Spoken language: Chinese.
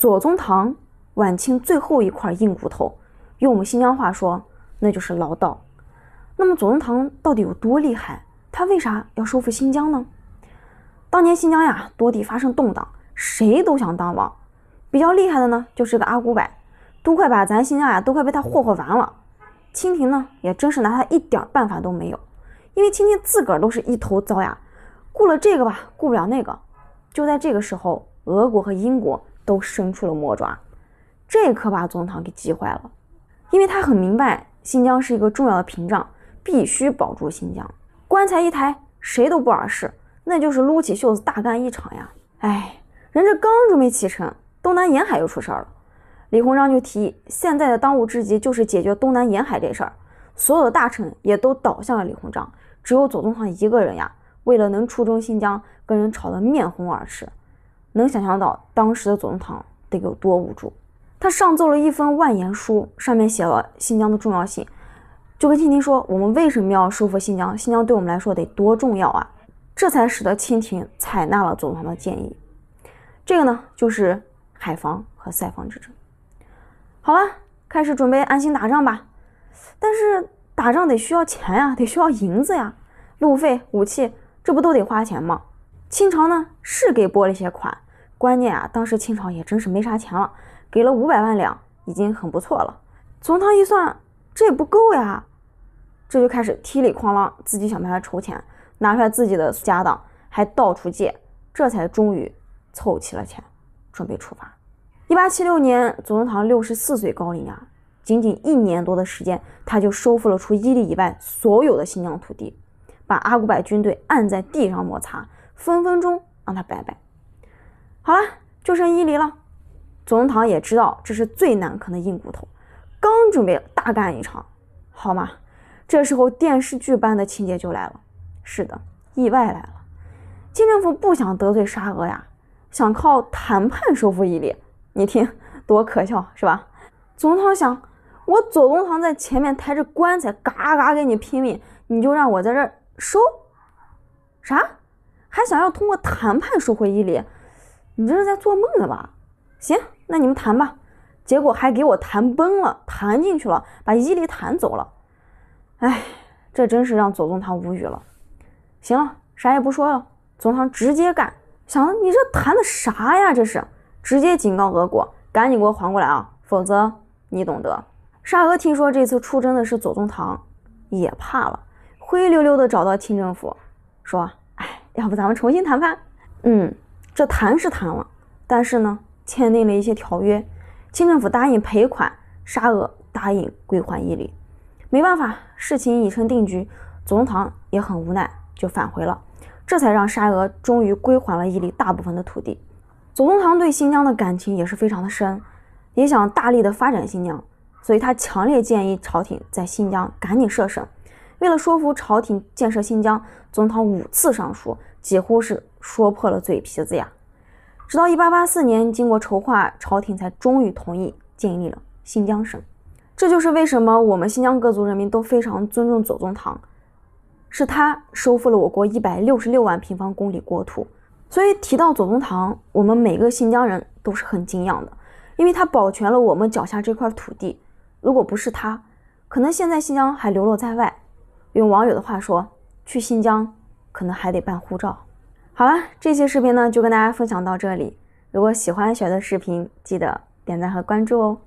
左宗棠，晚清最后一块硬骨头，用我们新疆话说，那就是老道。那么左宗棠到底有多厉害？他为啥要收复新疆呢？当年新疆呀，多地发生动荡，谁都想当王。比较厉害的呢，就是个阿古柏，都快把咱新疆呀，都快被他霍霍完了。清廷呢，也真是拿他一点办法都没有，因为清廷自个儿都是一头糟呀，顾了这个吧，顾不了那个。就在这个时候，俄国和英国。都伸出了魔爪，这可把左宗棠给急坏了，因为他很明白新疆是一个重要的屏障，必须保住新疆。棺材一抬，谁都不惹事，那就是撸起袖子大干一场呀！哎，人这刚准备启程，东南沿海又出事儿了。李鸿章就提议，现在的当务之急就是解决东南沿海这事儿。所有的大臣也都倒向了李鸿章，只有左宗棠一个人呀，为了能出征新疆，跟人吵得面红耳赤。能想象到当时的左宗棠得有多无助。他上奏了一封万言书，上面写了新疆的重要性，就跟清廷说我们为什么要收复新疆，新疆对我们来说得多重要啊！这才使得清廷采纳了左宗棠的建议。这个呢，就是海防和塞防之争。好了，开始准备安心打仗吧。但是打仗得需要钱呀，得需要银子呀，路费、武器，这不都得花钱吗？清朝呢是给拨了一些款，关键啊，当时清朝也真是没啥钱了，给了五百万两已经很不错了。左宗棠一算，这也不够呀，这就开始踢里哐啷自己想办法筹钱，拿出来自己的家当，还到处借，这才终于凑齐了钱，准备出发。一八七六年，左宗棠六十四岁高龄啊，仅仅一年多的时间，他就收复了除伊犁以外所有的新疆土地，把阿古柏军队按在地上摩擦。分分钟让他拜拜，好了，就剩伊犁了。左宗棠也知道这是最难啃的硬骨头，刚准备大干一场，好嘛？这时候电视剧般的情节就来了，是的，意外来了。清政府不想得罪沙俄呀，想靠谈判收复伊犁，你听多可笑是吧？左宗棠想，我左宗棠在前面抬着棺材，嘎嘎跟你拼命，你就让我在这收啥？还想要通过谈判收回伊犁，你这是在做梦呢吧？行，那你们谈吧。结果还给我谈崩了，谈进去了，把伊犁谈走了。哎，这真是让左宗棠无语了。行了，啥也不说了，总堂直接干。想你这谈的啥呀？这是直接警告俄国，赶紧给我还过来啊，否则你懂得。沙俄听说这次出征的是左宗棠，也怕了，灰溜溜的找到清政府，说。要不咱们重新谈判？嗯，这谈是谈了，但是呢，签订了一些条约，清政府答应赔款，沙俄答应归还伊犁。没办法，事情已成定局，左宗棠也很无奈，就返回了。这才让沙俄终于归还了伊犁大部分的土地。左宗棠对新疆的感情也是非常的深，也想大力的发展新疆，所以他强烈建议朝廷在新疆赶紧设省。为了说服朝廷建设新疆，总统五次上书，几乎是说破了嘴皮子呀。直到一八八四年，经过筹划，朝廷才终于同意建立了新疆省。这就是为什么我们新疆各族人民都非常尊重左宗棠，是他收复了我国一百六十六万平方公里国土。所以提到左宗棠，我们每个新疆人都是很敬仰的，因为他保全了我们脚下这块土地。如果不是他，可能现在新疆还流落在外。用网友的话说，去新疆可能还得办护照。好了，这期视频呢就跟大家分享到这里。如果喜欢小的视频，记得点赞和关注哦。